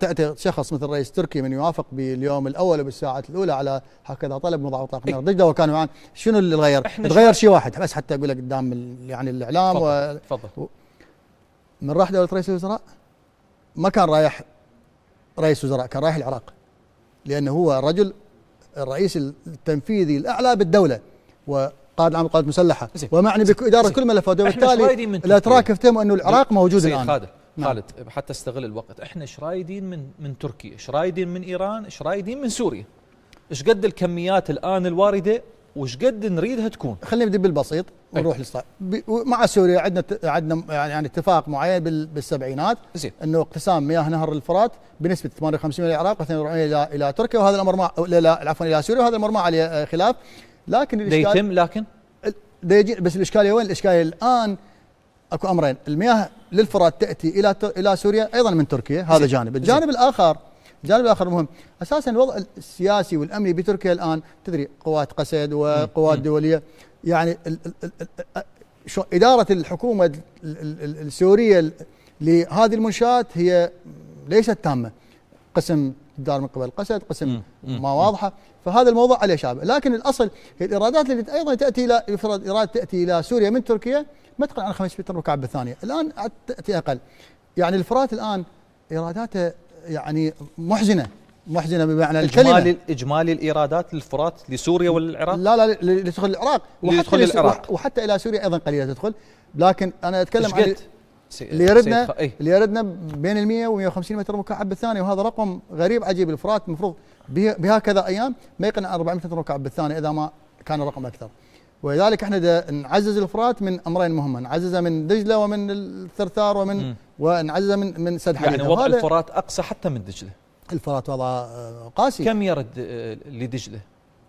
تاتي شخص مثل رئيس تركي من يوافق باليوم الاول وبالساعه الاولى على هكذا طلب مضاعف طاقه إيه. نار دجله وكانوا معنا شنو اللي تغير؟ تغير شيء واحد بس حتى اقول لك قدام يعني الاعلام تفضل و... من راح دوله رئيس الوزراء ما كان رايح رئيس وزراء كان رايح العراق لانه هو الرجل الرئيس التنفيذي الاعلى بالدوله و قائد العام للقوات المسلحه ومعني باداره كل ملفاته وبالتالي الاتراك افتهموا انه العراق موجود الان نعم. خالد حتى استغل الوقت احنا ايش رايدين من من تركيا ايش رايدين من ايران ايش رايدين من سوريا ايش قد الكميات الان الوارده وايش قد نريدها تكون خلينا نبدا بالبسيط ونروح للصعب مع سوريا عندنا عندنا يعني،, يعني اتفاق معين بالسبعينات زين انه اقتسام مياه نهر الفرات بنسبه 58 الى العراق و42 الى الى تركيا وهذا الامر ما عفوا الى سوريا وهذا الامر ما عليه خلاف لكن الاشكال يتم لكن بس الاشكاليه وين؟ الاشكاليه الان اكو امرين المياه للفرات تاتي الى الى سوريا ايضا من تركيا هذا جانب الجانب الاخر الجانب الاخر مهم اساسا الوضع السياسي والامني بتركيا الان تدري قوات قسد وقوات دوليه يعني ال ال ال شو اداره الحكومه السوريه لهذه المنشات هي ليست تامه قسم الدار من قبل قسد قسم ما واضحه فهذا الموضوع عليه شابه لكن الاصل هي الايرادات التي ايضا تاتي الى يفترض ايراد تاتي الى سوريا من تركيا ما تقل عن 500 متر مكعب بالثانيه الان تاتي اقل يعني الفرات الان ايراداته يعني محزنه محزنه بمعنى الكلمه اجمالي اجمالي الايرادات للفرات لسوريا والعراق لا لا لتدخل العراق وحتى العراق وحتى الى سوريا ايضا قليله تدخل لكن انا اتكلم عن اللي يردنا إيه. اللي يردنا بين ال 100 و 150 متر مكعب بالثانيه وهذا رقم غريب عجيب الفرات المفروض بهكذا ايام ما يقنع 400 متر مكعب بالثانيه اذا ما كان الرقم اكثر. ولذلك احنا نعزز الفرات من امرين مهمين، نعززه من دجله ومن الثرثار ومن ونعززه من من سد حديده. يعني وضع الفرات اقصى حتى من دجله. الفرات وضع قاسي. كم يرد آه، لدجله؟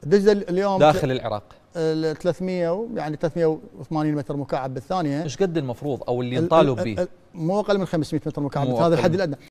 دجله اليوم داخل العراق 300 يعني 380 متر مكعب بالثانيه ايش قد المفروض او اللي يطالب به؟ مو اقل من 500 متر مكعب هذا الحد الادنى